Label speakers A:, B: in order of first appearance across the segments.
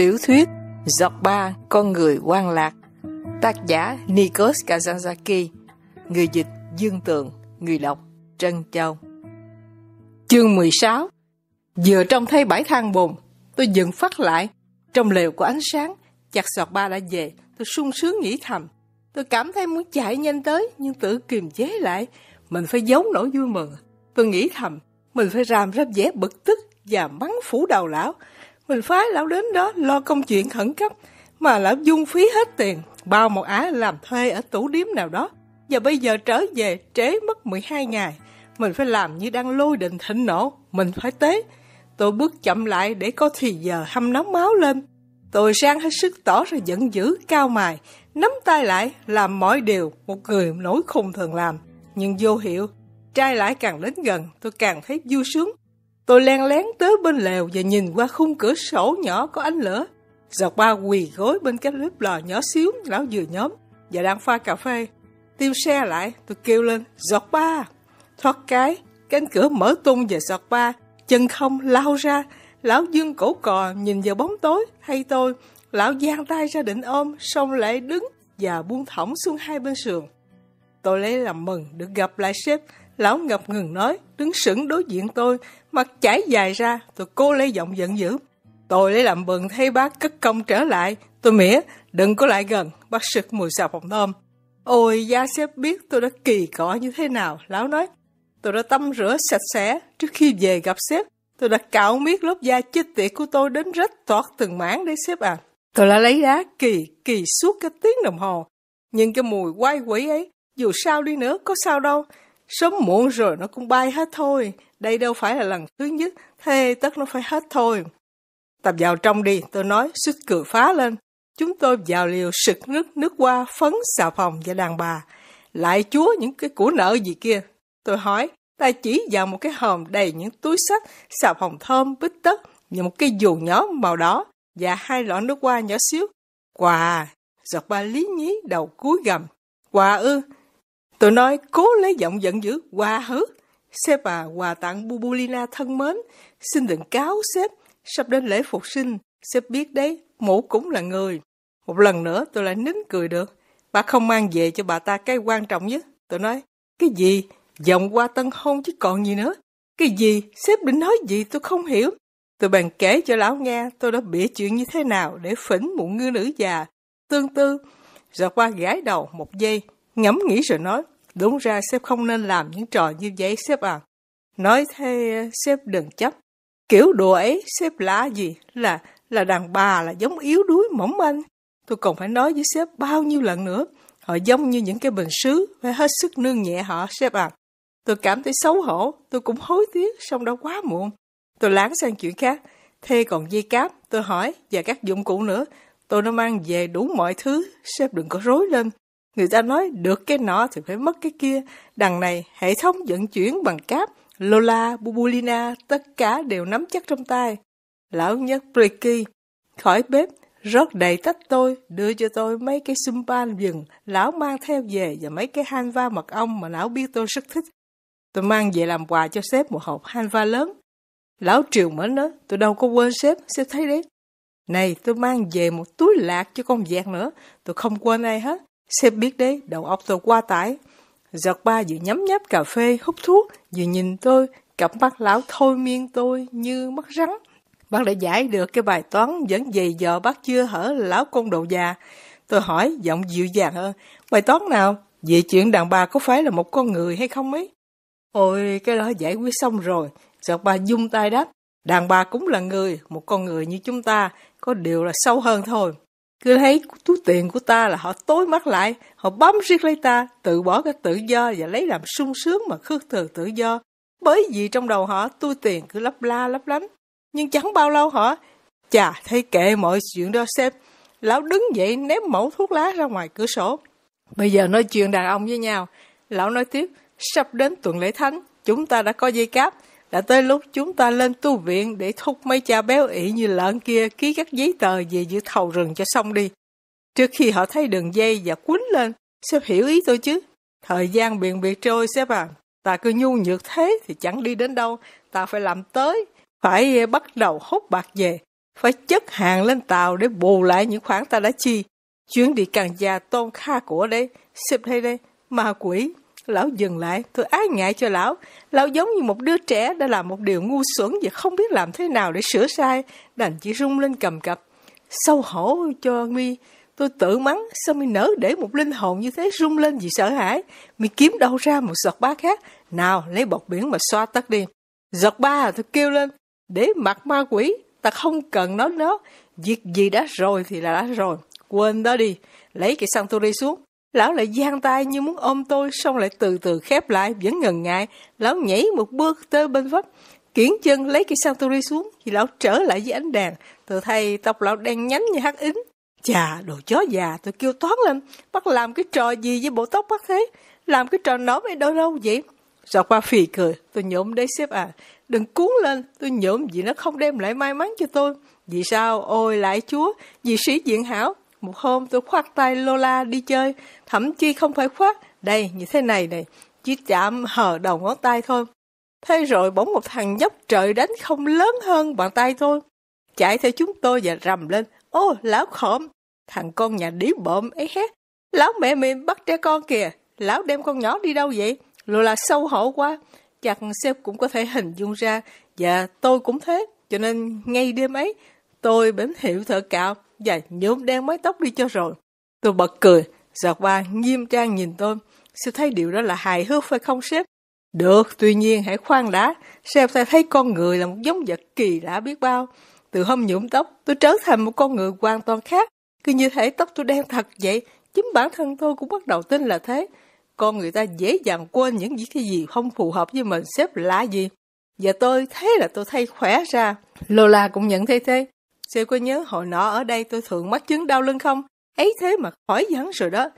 A: Tiểu thuyết Giọt ba con người quan lạc Tác giả Nikos Kazanzaki Người dịch Dương Tường Người đọc Trân Châu Chương 16 Vừa trông thấy bãi thang bùn Tôi dựng phát lại Trong lều của ánh sáng Chặt giọt ba đã về Tôi sung sướng nghĩ thầm Tôi cảm thấy muốn chạy nhanh tới Nhưng tự kiềm chế lại Mình phải giấu nỗi vui mừng Tôi nghĩ thầm Mình phải làm ra vẻ bực tức Và mắng phủ đầu lão mình phái lão đến đó lo công chuyện khẩn cấp mà lão dung phí hết tiền bao một ả làm thuê ở tủ điếm nào đó và bây giờ trở về trễ mất 12 ngày mình phải làm như đang lôi đình thịnh nộ mình phải tế tôi bước chậm lại để có thì giờ hâm nóng máu lên tôi sang hết sức tỏ ra giận dữ cao mài nắm tay lại làm mọi điều một người nổi khùng thường làm nhưng vô hiệu trai lại càng đến gần tôi càng thấy vui sướng Tôi len lén tới bên lều và nhìn qua khung cửa sổ nhỏ có ánh lửa. Giọt ba quỳ gối bên cái bếp lò nhỏ xíu lão vừa nhóm và đang pha cà phê. Tiêu xe lại, tôi kêu lên, giọt ba. Thoát cái, cánh cửa mở tung và giọt ba, chân không lao ra. Lão dương cổ cò nhìn vào bóng tối, thay tôi. Lão giang tay ra định ôm, xong lại đứng và buông thõng xuống hai bên sườn. Tôi lấy làm mừng được gặp lại sếp Lão ngập ngừng nói, đứng sững đối diện tôi, mặt chảy dài ra, tôi cố lấy giọng giận dữ. Tôi lấy làm bừng thấy bác cất công trở lại, tôi mỉa, đừng có lại gần, bác sực mùi xà phòng thơm. Ôi, gia sếp biết tôi đã kỳ cỏ như thế nào, lão nói. Tôi đã tắm rửa sạch sẽ, trước khi về gặp sếp, tôi đã cạo miết lớp da chết tiệt của tôi đến rách toát từng mảng đấy sếp à. Tôi đã lấy đá kỳ, kỳ suốt cái tiếng đồng hồ. Nhưng cái mùi quay quỷ ấy, dù sao đi nữa, có sao đâu, sớm muộn rồi nó cũng bay hết thôi. Đây đâu phải là lần thứ nhất, thế tất nó phải hết thôi. Tập vào trong đi, tôi nói, suýt cười phá lên. Chúng tôi vào liều sực nước nước qua, phấn xà phòng và đàn bà. Lại chúa những cái củ nợ gì kia. Tôi hỏi, ta chỉ vào một cái hòm đầy những túi sách, xà phòng thơm, bít tất và một cái dù nhỏ màu đỏ và hai lọ nước hoa nhỏ xíu. Quà, giọt ba lý nhí đầu cuối gầm. Quà ư, tôi nói cố lấy giọng giận dữ, hòa hứ. Sếp bà quà tặng Bubulina thân mến, xin đừng cáo sếp, sắp đến lễ phục sinh, sếp biết đấy, mũ cũng là người. Một lần nữa tôi lại nín cười được. Bà không mang về cho bà ta cái quan trọng nhất. Tôi nói, cái gì? Giọng qua tân hôn chứ còn gì nữa. Cái gì? Sếp định nói gì tôi không hiểu. Tôi bàn kể cho lão nghe tôi đã bịa chuyện như thế nào để phỉnh một ngư nữ già. Tương tư, rồi qua gái đầu một giây, Ngẫm nghĩ rồi nói, đúng ra sếp không nên làm những trò như vậy sếp à. Nói thế sếp đừng chấp. Kiểu đùa ấy sếp là gì là là đàn bà là giống yếu đuối mỏng manh. Tôi còn phải nói với sếp bao nhiêu lần nữa. Họ giống như những cái bình sứ, phải hết sức nương nhẹ họ sếp à. Tôi cảm thấy xấu hổ, tôi cũng hối tiếc, xong đã quá muộn. Tôi láng sang chuyện khác, thê còn dây cáp, tôi hỏi, và các dụng cụ nữa. Tôi đã mang về đủ mọi thứ, sếp đừng có rối lên. Người ta nói được cái nọ thì phải mất cái kia. Đằng này, hệ thống vận chuyển bằng cáp, Lola, Bubulina, tất cả đều nắm chắc trong tay. Lão nhất Bricky, khỏi bếp, rót đầy tách tôi, đưa cho tôi mấy cái sumpan vừng, lão mang theo về và mấy cái hanva mật ong mà lão biết tôi rất thích. Tôi mang về làm quà cho sếp một hộp hanva lớn. Lão triều mến đó, tôi đâu có quên sếp, sếp thấy đấy. Này, tôi mang về một túi lạc cho con vẹt nữa, tôi không quên ai hết. Sếp biết đấy, đầu óc tôi qua tải. Giọt ba vừa nhấm nháp cà phê, hút thuốc, vừa nhìn tôi, cặp mắt lão thôi miên tôi như mắt rắn. Bác đã giải được cái bài toán vẫn dày dò bác chưa hở lão con đồ già. Tôi hỏi giọng dịu dàng hơn, bài toán nào? Về chuyện đàn bà có phải là một con người hay không ấy? Ôi, cái đó giải quyết xong rồi. Giọt ba dung tay đáp, đàn bà cũng là người, một con người như chúng ta, có điều là sâu hơn thôi. Cứ thấy túi tiền của ta là họ tối mắt lại, họ bám riết lấy ta, tự bỏ cái tự do và lấy làm sung sướng mà khước từ tự do. Bởi vì trong đầu họ túi tiền cứ lấp la lấp lánh. Nhưng chẳng bao lâu họ, chà, thấy kệ mọi chuyện đó xem. Lão đứng dậy ném mẫu thuốc lá ra ngoài cửa sổ. Bây giờ nói chuyện đàn ông với nhau. Lão nói tiếp, sắp đến tuần lễ thánh, chúng ta đã có dây cáp, đã tới lúc chúng ta lên tu viện để thúc mấy cha béo ỉ như lợn kia ký các giấy tờ về dự thầu rừng cho xong đi. Trước khi họ thấy đường dây và quýnh lên, sếp hiểu ý tôi chứ. Thời gian biện biệt trôi sếp à, ta cứ nhu nhược thế thì chẳng đi đến đâu, ta phải làm tới, phải bắt đầu hút bạc về, phải chất hàng lên tàu để bù lại những khoản ta đã chi. Chuyến đi càng già tôn kha của đây, sếp đây đây, ma quỷ, Lão dừng lại, tôi ái ngại cho lão. Lão giống như một đứa trẻ đã làm một điều ngu xuẩn và không biết làm thế nào để sửa sai, đành chỉ rung lên cầm cập. Sâu hổ cho mi, tôi tự mắng, sao mi nỡ để một linh hồn như thế rung lên vì sợ hãi. Mi kiếm đâu ra một giọt ba khác, nào lấy bọt biển mà xoa tắt đi. Giọt ba à, tôi kêu lên, để mặt ma quỷ, ta không cần nó nó. Việc gì đã rồi thì là đã rồi, quên đó đi, lấy cái Santori xuống Lão lại giang tay như muốn ôm tôi, xong lại từ từ khép lại, vẫn ngần ngại. Lão nhảy một bước tới bên vách, kiển chân lấy cây Santori xuống, thì lão trở lại với ánh đèn. Từ thay tóc lão đang nhánh như hắc ính. Chà, đồ chó già, tôi kêu toán lên, bắt làm cái trò gì với bộ tóc bắt thế? Làm cái trò nóm ấy đâu lâu vậy? Rồi qua phì cười, tôi nhổm đấy xếp à, đừng cuốn lên, tôi nhổm vì nó không đem lại may mắn cho tôi. Vì sao? Ôi lại chúa, vì sĩ diện hảo, một hôm tôi khoác tay Lola đi chơi, thậm chí không phải khoác, đây như thế này này, chỉ chạm hờ đầu ngón tay thôi. Thế rồi bỗng một thằng nhóc trời đánh không lớn hơn bàn tay tôi. Chạy theo chúng tôi và rầm lên, ô lão khổm, thằng con nhà đĩ bộm ấy hét. Lão mẹ mình bắt trẻ con kìa, lão đem con nhỏ đi đâu vậy? Lola sâu hổ quá, chắc sếp cũng có thể hình dung ra, và tôi cũng thế, cho nên ngay đêm ấy, tôi bến hiệu thợ cạo, và dạ, nhuộm đen mái tóc đi cho rồi. Tôi bật cười, giọt ba nghiêm trang nhìn tôi. Sếp thấy điều đó là hài hước phải không sếp? Được, tuy nhiên hãy khoan đã. Sếp sẽ thấy con người là một giống vật kỳ lạ biết bao. Từ hôm nhuộm tóc, tôi trở thành một con người hoàn toàn khác. Cứ như thể tóc tôi đen thật vậy, chính bản thân tôi cũng bắt đầu tin là thế. Con người ta dễ dàng quên những gì cái gì không phù hợp với mình, sếp là gì. Và tôi thấy là tôi thay khỏe ra. Lola cũng nhận thấy thế. Siêu có nhớ hồi nọ ở đây tôi thường mắc chứng đau lưng không? Ấy thế mà khỏi vắng rồi đó.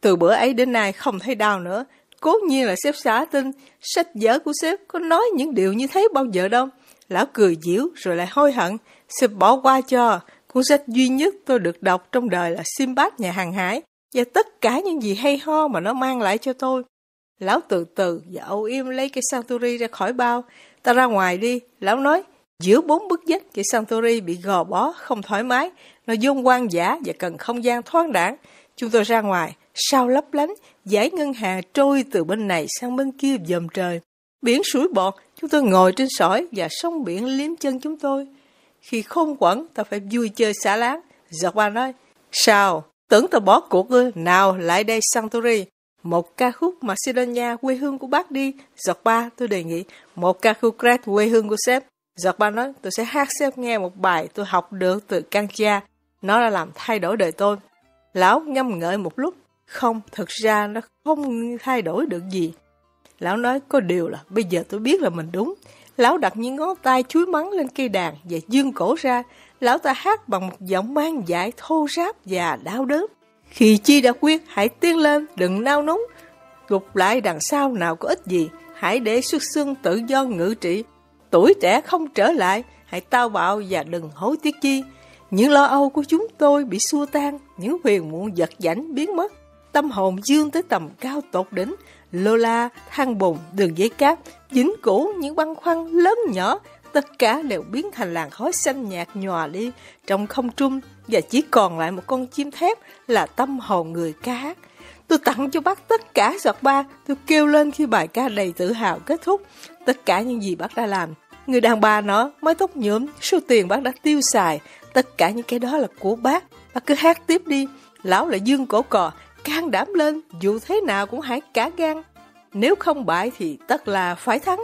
A: Từ bữa ấy đến nay không thấy đau nữa. Cố nhiên là sếp xã tin, sách vở của sếp có nói những điều như thế bao giờ đâu. Lão cười giễu rồi lại hối hận. Sếp bỏ qua cho. Cuốn sách duy nhất tôi được đọc trong đời là Simbad nhà hàng hải và tất cả những gì hay ho mà nó mang lại cho tôi. Lão từ từ và âu yếm lấy cái Santuri ra khỏi bao. Ta ra ngoài đi. Lão nói, Giữa bốn bức vách, chị Santori bị gò bó, không thoải mái, nó dung quan giả và cần không gian thoáng đẳng. Chúng tôi ra ngoài, sao lấp lánh, giải ngân hà trôi từ bên này sang bên kia dầm trời. Biển suối bọt, chúng tôi ngồi trên sỏi và sông biển liếm chân chúng tôi. Khi không quẩn, ta phải vui chơi xả láng. Giọt qua nói, sao, tưởng ta bỏ cuộc ư, nào lại đây Santori. Một ca khúc Macedonia quê hương của bác đi. Giọt ba, tôi đề nghị, một ca khúc Crete quê hương của sếp. Giọt ba nói, tôi sẽ hát xem nghe một bài tôi học được từ Kankia. Nó đã làm thay đổi đời tôi. Lão ngâm ngợi một lúc. Không, thực ra nó không thay đổi được gì. Lão nói, có điều là bây giờ tôi biết là mình đúng. Lão đặt những ngón tay chuối mắng lên cây đàn và dương cổ ra. Lão ta hát bằng một giọng mang dại thô ráp và đau đớn. Khi chi đã quyết, hãy tiến lên, đừng nao núng. Gục lại đằng sau nào có ích gì, hãy để xuất xương tự do ngự trị tuổi trẻ không trở lại, hãy tao bạo và đừng hối tiếc chi. Những lo âu của chúng tôi bị xua tan, những huyền muộn giật giảnh biến mất. Tâm hồn dương tới tầm cao tột đỉnh, Lola, thang bùn, đường dây cáp, dính cũ, những băn khoăn lớn nhỏ, tất cả đều biến thành làn khói xanh nhạt nhòa đi trong không trung và chỉ còn lại một con chim thép là tâm hồn người cá Tôi tặng cho bác tất cả giọt ba, tôi kêu lên khi bài ca đầy tự hào kết thúc. Tất cả những gì bác đã làm, người đàn bà nó, mái tóc nhuộm, số tiền bác đã tiêu xài, tất cả những cái đó là của bác. Bác cứ hát tiếp đi, lão lại dương cổ cò, can đảm lên, dù thế nào cũng hãy cả gan. Nếu không bại thì tất là phải thắng.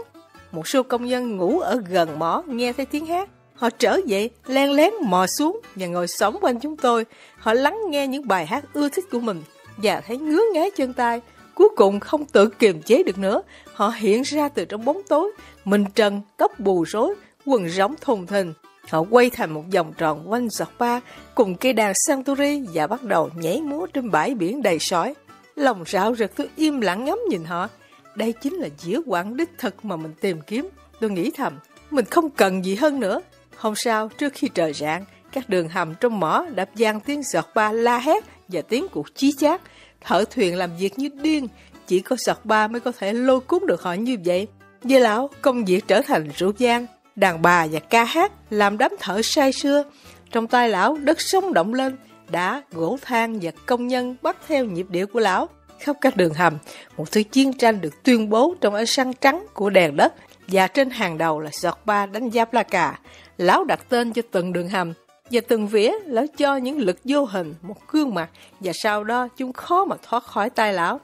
A: Một số công nhân ngủ ở gần mỏ nghe thấy tiếng hát. Họ trở dậy, len lén mò xuống và ngồi sống quanh chúng tôi. Họ lắng nghe những bài hát ưa thích của mình và thấy ngứa ngáy chân tay. Cuối cùng không tự kiềm chế được nữa, họ hiện ra từ trong bóng tối, mình trần, tóc bù rối, quần rống thùng thình. Họ quay thành một vòng tròn quanh giọt ba cùng cây đàn Santori và bắt đầu nhảy múa trên bãi biển đầy sói Lòng rạo rực tôi im lặng ngắm nhìn họ. Đây chính là dĩa quảng đích thực mà mình tìm kiếm. Tôi nghĩ thầm, mình không cần gì hơn nữa. Hôm sau, trước khi trời rạng, các đường hầm trong mỏ đập gian tiếng giọt ba la hét và tiếng cuộc chí chát. Thợ thuyền làm việc như điên, chỉ có sọt ba mới có thể lôi cuốn được họ như vậy. Với lão, công việc trở thành rượu gian, đàn bà và ca hát, làm đám thở say sưa. Trong tay lão, đất sống động lên, đá, gỗ than và công nhân bắt theo nhịp điệu của lão. Khắp các đường hầm, một thứ chiến tranh được tuyên bố trong ánh sáng trắng của đèn đất và trên hàng đầu là sọt ba đánh giáp la cà. Lão đặt tên cho từng đường hầm, và từng vía lão cho những lực vô hình một gương mặt và sau đó chúng khó mà thoát khỏi tay lão.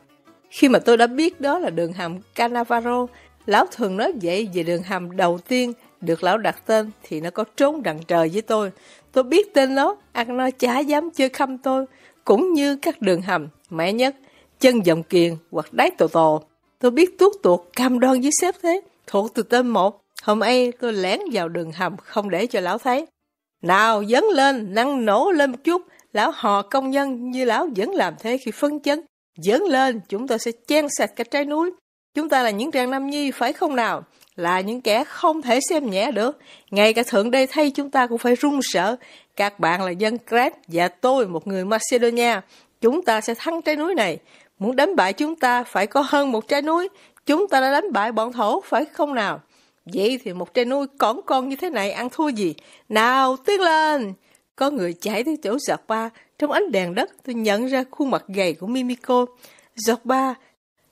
A: Khi mà tôi đã biết đó là đường hầm Canavaro, lão thường nói vậy về đường hầm đầu tiên được lão đặt tên thì nó có trốn đằng trời với tôi. Tôi biết tên nó, ăn nó chả dám chơi khăm tôi, cũng như các đường hầm, mẹ nhất, chân dòng kiền hoặc đáy tổ tổ. Tôi biết tuốt tuột cam đoan với sếp thế, thuộc từ tên một. Hôm ấy tôi lén vào đường hầm không để cho lão thấy. Nào dấn lên, năng nổ lên một chút, lão hò công nhân như lão vẫn làm thế khi phân chấn. Dấn lên, chúng ta sẽ chen sạch cả trái núi. Chúng ta là những trang nam nhi phải không nào? Là những kẻ không thể xem nhẹ được. Ngay cả thượng đế thay chúng ta cũng phải run sợ. Các bạn là dân Crete và tôi một người Macedonia. Chúng ta sẽ thắng trái núi này. Muốn đánh bại chúng ta phải có hơn một trái núi. Chúng ta đã đánh bại bọn thổ phải không nào? Vậy thì một trai nuôi cỏn con như thế này ăn thua gì? Nào, tiến lên! Có người chạy tới chỗ giọt ba. Trong ánh đèn đất, tôi nhận ra khuôn mặt gầy của Mimiko. Giọt ba,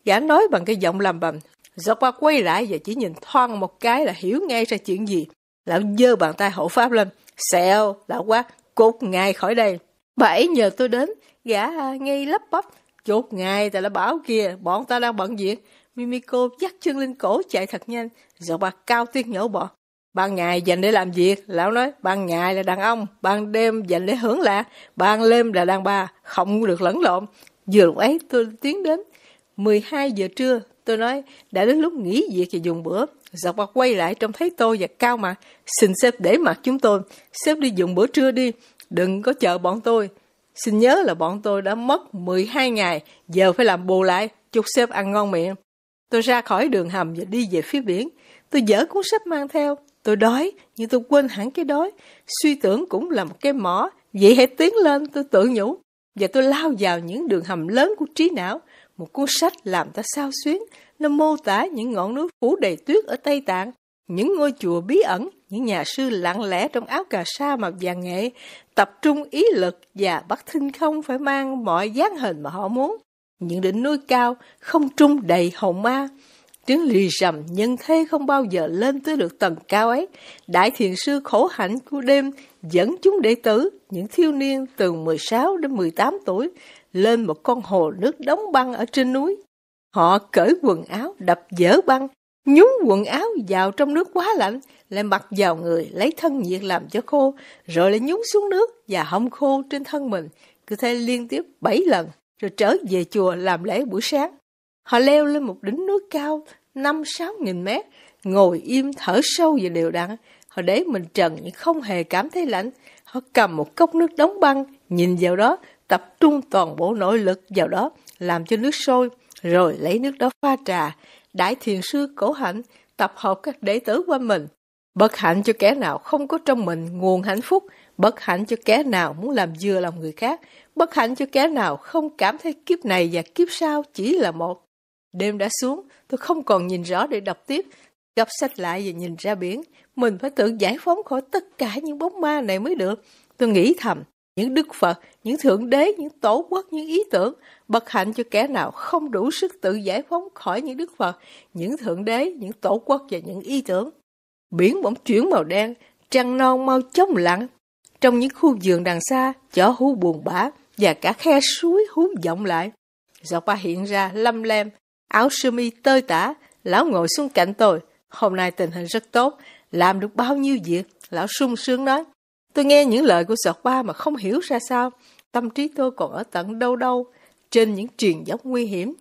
A: gã nói bằng cái giọng làm bầm. Giọt ba quay lại và chỉ nhìn thoang một cái là hiểu ngay ra chuyện gì. Lão dơ bàn tay hộ pháp lên. xèo lão quá, cột ngay khỏi đây. Bà ấy nhờ tôi đến, gã à, ngay lấp bắp. Chốt ngay, ta đã bảo kia, bọn ta đang bận việc. Mimiko dắt chân lên cổ chạy thật nhanh, rồi bà cao tiếng nhổ bỏ. Ban ngày dành để làm việc, lão nói, ban ngày là đàn ông, ban đêm dành để hưởng lạc, ban đêm là đàn bà, không được lẫn lộn. Vừa lúc ấy tôi tiến đến, 12 giờ trưa, tôi nói, đã đến lúc nghỉ việc và dùng bữa. Giọt bạc quay lại trông thấy tôi và cao mặt, xin sếp để mặt chúng tôi, sếp đi dùng bữa trưa đi, đừng có chờ bọn tôi. Xin nhớ là bọn tôi đã mất 12 ngày, giờ phải làm bù lại, chúc sếp ăn ngon miệng. Tôi ra khỏi đường hầm và đi về phía biển. Tôi dở cuốn sách mang theo. Tôi đói, nhưng tôi quên hẳn cái đói. Suy tưởng cũng là một cái mỏ. Vậy hãy tiến lên, tôi tự nhủ. Và tôi lao vào những đường hầm lớn của trí não. Một cuốn sách làm ta sao xuyến. Nó mô tả những ngọn núi phủ đầy tuyết ở Tây Tạng, những ngôi chùa bí ẩn, những nhà sư lặng lẽ trong áo cà sa màu vàng nghệ, tập trung ý lực và bắt thinh không phải mang mọi dáng hình mà họ muốn những đỉnh núi cao, không trung đầy hồng ma. Tiếng lì rầm nhân thế không bao giờ lên tới được tầng cao ấy. Đại thiền sư khổ hạnh của đêm dẫn chúng đệ tử, những thiếu niên từ 16 đến 18 tuổi, lên một con hồ nước đóng băng ở trên núi. Họ cởi quần áo, đập dở băng, nhúng quần áo vào trong nước quá lạnh, lại mặc vào người, lấy thân nhiệt làm cho khô, rồi lại nhúng xuống nước và hong khô trên thân mình, cứ thế liên tiếp 7 lần rồi trở về chùa làm lễ buổi sáng. Họ leo lên một đỉnh núi cao năm sáu nghìn mét, ngồi im thở sâu và đều đặn. Họ để mình trần nhưng không hề cảm thấy lạnh. Họ cầm một cốc nước đóng băng, nhìn vào đó, tập trung toàn bộ nội lực vào đó, làm cho nước sôi, rồi lấy nước đó pha trà. Đại thiền sư cổ hạnh tập hợp các đệ tử qua mình, bất hạnh cho kẻ nào không có trong mình nguồn hạnh phúc Bất hạnh cho kẻ nào muốn làm dừa lòng người khác, bất hạnh cho kẻ nào không cảm thấy kiếp này và kiếp sau chỉ là một. Đêm đã xuống, tôi không còn nhìn rõ để đọc tiếp, gấp sách lại và nhìn ra biển. Mình phải tự giải phóng khỏi tất cả những bóng ma này mới được. Tôi nghĩ thầm, những đức Phật, những thượng đế, những tổ quốc, những ý tưởng, bất hạnh cho kẻ nào không đủ sức tự giải phóng khỏi những đức Phật, những thượng đế, những tổ quốc và những ý tưởng. Biển bỗng chuyển màu đen, trăng non mau chóng lặng, trong những khu vườn đằng xa, chó hú buồn bã và cả khe suối hú vọng lại. Giọt ba hiện ra lâm lem, áo sơ mi tơi tả, lão ngồi xuống cạnh tôi. Hôm nay tình hình rất tốt, làm được bao nhiêu việc, lão sung sướng nói. Tôi nghe những lời của giọt ba mà không hiểu ra sao, tâm trí tôi còn ở tận đâu đâu, trên những truyền dốc nguy hiểm.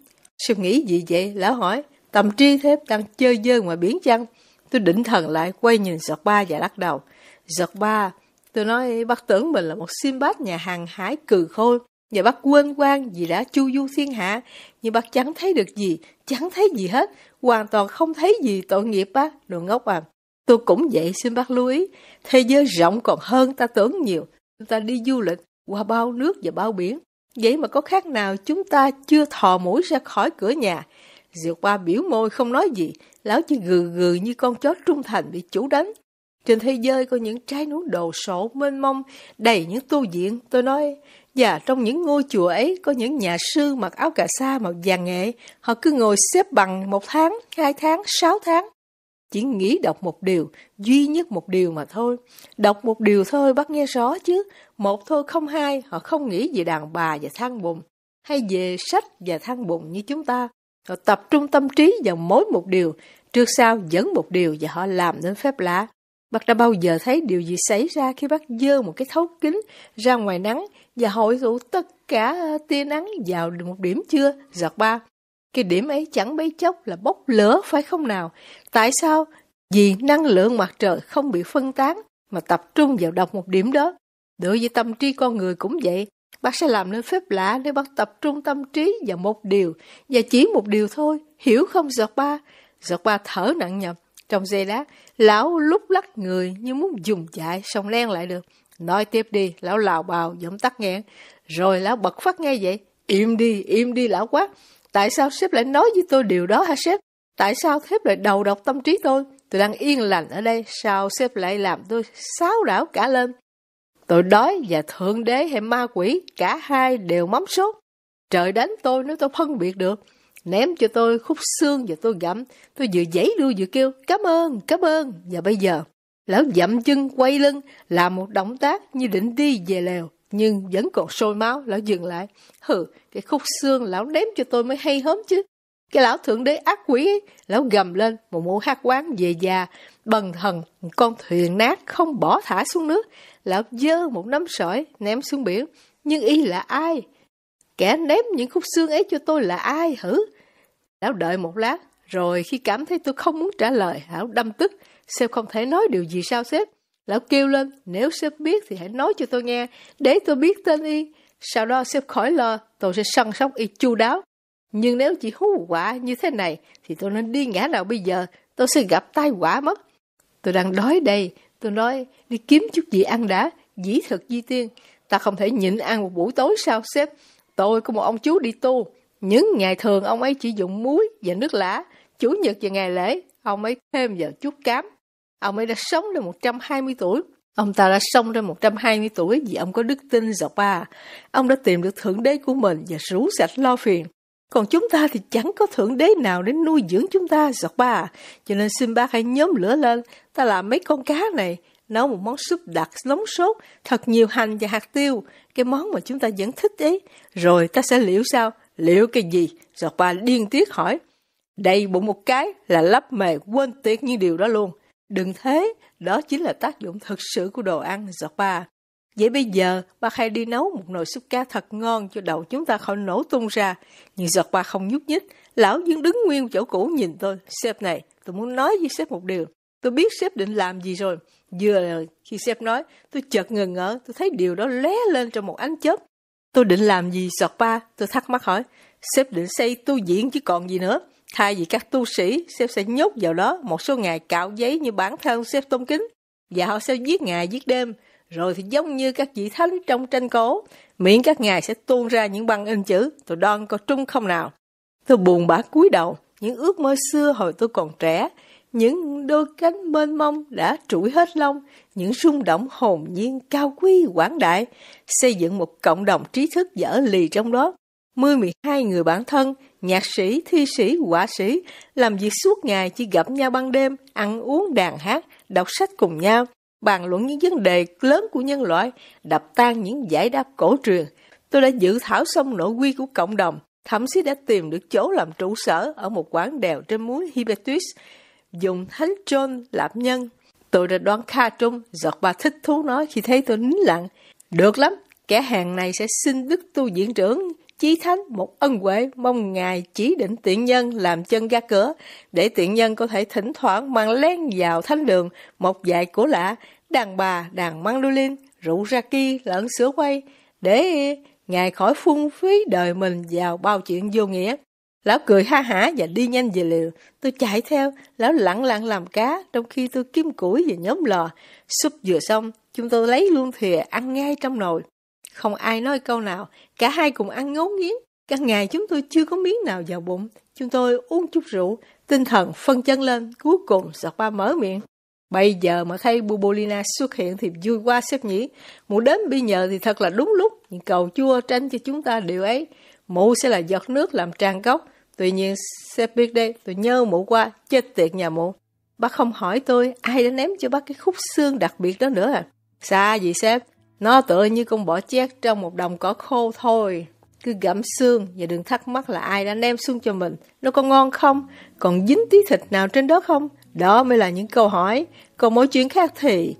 A: Suy nghĩ gì vậy? Lão hỏi, tâm trí thép đang chơi dơ ngoài biển chăng? Tôi định thần lại, quay nhìn giọt ba và lắc đầu. Giọt ba Tôi nói bác tưởng mình là một Sinbad nhà hàng hải cừ khôi. Và bác quên quang vì đã chu du thiên hạ. Nhưng bác chẳng thấy được gì, chẳng thấy gì hết. Hoàn toàn không thấy gì tội nghiệp bác. Đồ ngốc à. Tôi cũng vậy xin bác lưu ý. Thế giới rộng còn hơn ta tưởng nhiều. Chúng ta đi du lịch qua bao nước và bao biển. Vậy mà có khác nào chúng ta chưa thò mũi ra khỏi cửa nhà. Diệu qua biểu môi không nói gì. Lão chỉ gừ gừ như con chó trung thành bị chủ đánh. Trên thế giới có những trái núi đồ sộ mênh mông, đầy những tu viện, tôi nói. Và dạ, trong những ngôi chùa ấy có những nhà sư mặc áo cà sa màu vàng nghệ. Họ cứ ngồi xếp bằng một tháng, hai tháng, sáu tháng. Chỉ nghĩ đọc một điều, duy nhất một điều mà thôi. Đọc một điều thôi bắt nghe rõ chứ. Một thôi không hai, họ không nghĩ về đàn bà và than bùn. Hay về sách và than bùn như chúng ta. Họ tập trung tâm trí vào mỗi một điều, trước sau dẫn một điều và họ làm nên phép lạ. Bác đã bao giờ thấy điều gì xảy ra khi bác dơ một cái thấu kính ra ngoài nắng và hội tụ tất cả tia nắng vào được một điểm chưa, giọt ba? Cái điểm ấy chẳng mấy chốc là bốc lửa phải không nào? Tại sao? Vì năng lượng mặt trời không bị phân tán mà tập trung vào đọc một điểm đó. Đối với tâm trí con người cũng vậy. Bác sẽ làm nên phép lạ nếu bác tập trung tâm trí vào một điều và chỉ một điều thôi. Hiểu không giọt ba? Giọt ba thở nặng nhọc trong giây lát, lão lúc lắc người như muốn dùng chạy, xong len lại được. Nói tiếp đi, lão lào bào, giống tắt nghẹn. Rồi lão bật phát nghe vậy. Im đi, im đi lão quá. Tại sao sếp lại nói với tôi điều đó hả sếp? Tại sao sếp lại đầu độc tâm trí tôi? Tôi đang yên lành ở đây, sao sếp lại làm tôi sáo đảo cả lên? Tôi đói và thượng đế hay ma quỷ, cả hai đều mắm sốt. Trời đánh tôi nếu tôi phân biệt được ném cho tôi khúc xương và tôi gặm. Tôi vừa giãy lưu vừa kêu, cảm ơn, cảm ơn. Và bây giờ, lão dậm chân quay lưng, làm một động tác như định đi về lèo Nhưng vẫn còn sôi máu, lão dừng lại. Hừ, cái khúc xương lão ném cho tôi mới hay hớm chứ. Cái lão thượng đế ác quỷ ấy, lão gầm lên, một mũ hát quán về già, bần thần, con thuyền nát không bỏ thả xuống nước. Lão dơ một nắm sỏi, ném xuống biển. Nhưng y là ai? Kẻ ném những khúc xương ấy cho tôi là ai hử? Lão đợi một lát, rồi khi cảm thấy tôi không muốn trả lời, lão đâm tức. Sếp không thể nói điều gì sao sếp? Lão kêu lên, nếu sếp biết thì hãy nói cho tôi nghe, để tôi biết tên y. Sau đó sếp khỏi lo, tôi sẽ săn sóc y chu đáo. Nhưng nếu chỉ hú quả như thế này, thì tôi nên đi ngã nào bây giờ, tôi sẽ gặp tai quả mất. Tôi đang đói đây, tôi nói, đi kiếm chút gì ăn đã, dĩ thực di tiên. Ta không thể nhịn ăn một buổi tối sao sếp? Tôi có một ông chú đi tu, những ngày thường ông ấy chỉ dùng muối và nước lã, chủ nhật và ngày lễ, ông ấy thêm vào chút cám. Ông ấy đã sống đến 120 tuổi. Ông ta đã sống đến 120 tuổi vì ông có đức tin dọc ba. Ông đã tìm được thượng đế của mình và rủ sạch lo phiền. Còn chúng ta thì chẳng có thượng đế nào đến nuôi dưỡng chúng ta dọc ba. Cho nên xin bác hãy nhóm lửa lên, ta làm mấy con cá này, nấu một món súp đặc nóng sốt, thật nhiều hành và hạt tiêu, cái món mà chúng ta vẫn thích ấy, rồi ta sẽ liệu sao Liệu cái gì? Giọt bà điên tiết hỏi. Đầy bụng một cái là lấp mề quên tiệt như điều đó luôn. Đừng thế, đó chính là tác dụng thực sự của đồ ăn, giọt bà. Vậy bây giờ, bà hay đi nấu một nồi súp cá thật ngon cho đầu chúng ta khỏi nổ tung ra. Nhưng giọt bà không nhúc nhích, lão dương đứng nguyên chỗ cũ nhìn tôi. Sếp này, tôi muốn nói với sếp một điều. Tôi biết sếp định làm gì rồi. Vừa khi sếp nói, tôi chợt ngừng ngỡ, tôi thấy điều đó lé lên trong một ánh chớp. Tôi định làm gì sọt ba? Tôi thắc mắc hỏi. Sếp định xây tu diễn chứ còn gì nữa. Thay vì các tu sĩ, sếp sẽ nhốt vào đó một số ngày cạo giấy như bản thân sếp tôn kính. Và họ sẽ giết ngày giết đêm. Rồi thì giống như các vị thánh trong tranh cố Miệng các ngài sẽ tuôn ra những băng in chữ. Tôi đoan có trung không nào. Tôi buồn bã cúi đầu. Những ước mơ xưa hồi tôi còn trẻ những đôi cánh mênh mông đã trũi hết lông, những rung động hồn nhiên cao quý quảng đại, xây dựng một cộng đồng trí thức dở lì trong đó. Mươi mười hai người bản thân, nhạc sĩ, thi sĩ, họa sĩ, làm việc suốt ngày chỉ gặp nhau ban đêm, ăn uống đàn hát, đọc sách cùng nhau, bàn luận những vấn đề lớn của nhân loại, đập tan những giải đáp cổ truyền. Tôi đã dự thảo xong nội quy của cộng đồng, thậm chí đã tìm được chỗ làm trụ sở ở một quán đèo trên núi Hibatus dùng thánh trôn làm nhân. Tôi đã đoán kha trung, giọt bà thích thú nói khi thấy tôi nín lặng. Được lắm, kẻ hàng này sẽ xin đức tu diễn trưởng, chí thánh một ân huệ mong ngài chỉ định tiện nhân làm chân ga cửa, để tiện nhân có thể thỉnh thoảng mang len vào thánh đường một vài cổ lạ, đàn bà, đàn mandolin, rượu ra kia lẫn sữa quay, để ngài khỏi phung phí đời mình vào bao chuyện vô nghĩa. Lão cười ha hả và đi nhanh về liều. Tôi chạy theo, lão lặng lặng làm cá, trong khi tôi kiếm củi và nhóm lò. Súp vừa xong, chúng tôi lấy luôn thìa ăn ngay trong nồi. Không ai nói câu nào, cả hai cùng ăn ngấu nghiến. Cả ngày chúng tôi chưa có miếng nào vào bụng. Chúng tôi uống chút rượu, tinh thần phân chân lên, cuối cùng giọt ba mở miệng. Bây giờ mà thấy Bubolina xuất hiện thì vui quá sếp nhỉ. Mụ đến bây giờ thì thật là đúng lúc, nhưng cầu chua tranh cho chúng ta điều ấy. Mụ sẽ là giọt nước làm tràn gốc, Tuy nhiên sếp biết đây, tôi nhơ mụ qua, chết tiệt nhà mụ. Bác không hỏi tôi, ai đã ném cho bác cái khúc xương đặc biệt đó nữa à? Xa gì sếp, nó tựa như con bỏ chét trong một đồng cỏ khô thôi. Cứ gặm xương và đừng thắc mắc là ai đã ném xương cho mình. Nó có ngon không? Còn dính tí thịt nào trên đó không? Đó mới là những câu hỏi. Còn mỗi chuyện khác thì...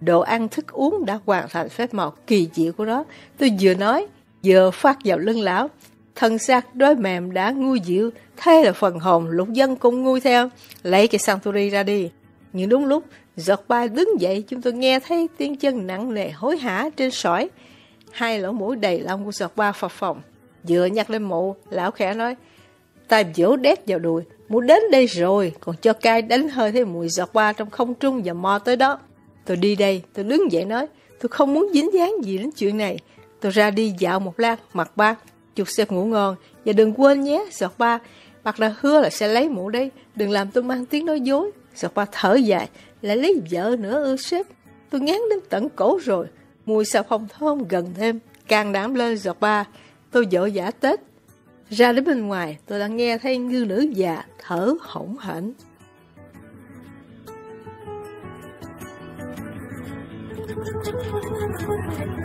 A: Đồ ăn thức uống đã hoàn thành phép màu kỳ diệu của nó. Tôi vừa nói, vừa phát vào lưng lão thân xác đói mềm đã ngu dịu, thế là phần hồn lục dân cũng ngu theo. Lấy cái Santuri ra đi. Nhưng đúng lúc, giọt ba đứng dậy, chúng tôi nghe thấy tiếng chân nặng nề hối hả trên sỏi. Hai lỗ mũi đầy lông của giọt ba phập phồng. Vừa nhặt lên mộ lão khẽ nói, tay vỗ đét vào đùi, muốn đến đây rồi, còn cho cai đánh hơi thấy mùi giọt ba trong không trung và mò tới đó. Tôi đi đây, tôi đứng dậy nói, tôi không muốn dính dáng gì đến chuyện này. Tôi ra đi dạo một lát, mặt ba chúc xếp ngủ ngon và đừng quên nhé giọt ba bạc đã hứa là sẽ lấy mũ đây. đừng làm tôi mang tiếng nói dối giọt ba thở dài lại lấy vợ nữa ư sếp tôi ngán đến tận cổ rồi mùi xà phòng thơm gần thêm càng đảm lên giọt ba tôi vội giả tết ra đến bên ngoài tôi đã nghe thấy ngư nữ già thở hổn hển Thank you.